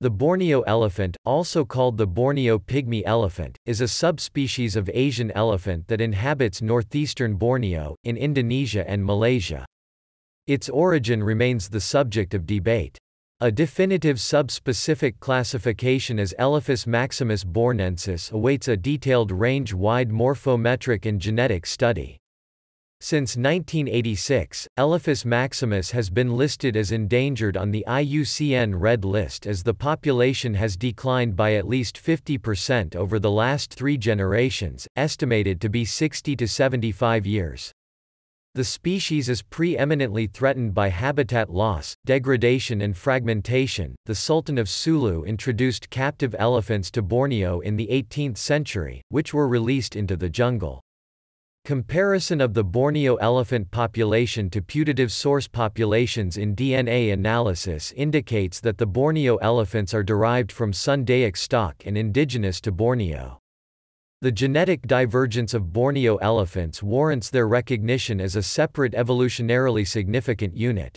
The Borneo elephant, also called the Borneo pygmy elephant, is a subspecies of Asian elephant that inhabits northeastern Borneo, in Indonesia and Malaysia. Its origin remains the subject of debate. A definitive subspecific classification as Elephas maximus bornensis awaits a detailed range-wide morphometric and genetic study. Since 1986, Elephas maximus has been listed as endangered on the IUCN Red List as the population has declined by at least 50% over the last three generations, estimated to be 60 to 75 years. The species is preeminently threatened by habitat loss, degradation, and fragmentation. The Sultan of Sulu introduced captive elephants to Borneo in the 18th century, which were released into the jungle. Comparison of the Borneo elephant population to putative source populations in DNA analysis indicates that the Borneo elephants are derived from Sundaic stock and indigenous to Borneo. The genetic divergence of Borneo elephants warrants their recognition as a separate evolutionarily significant unit.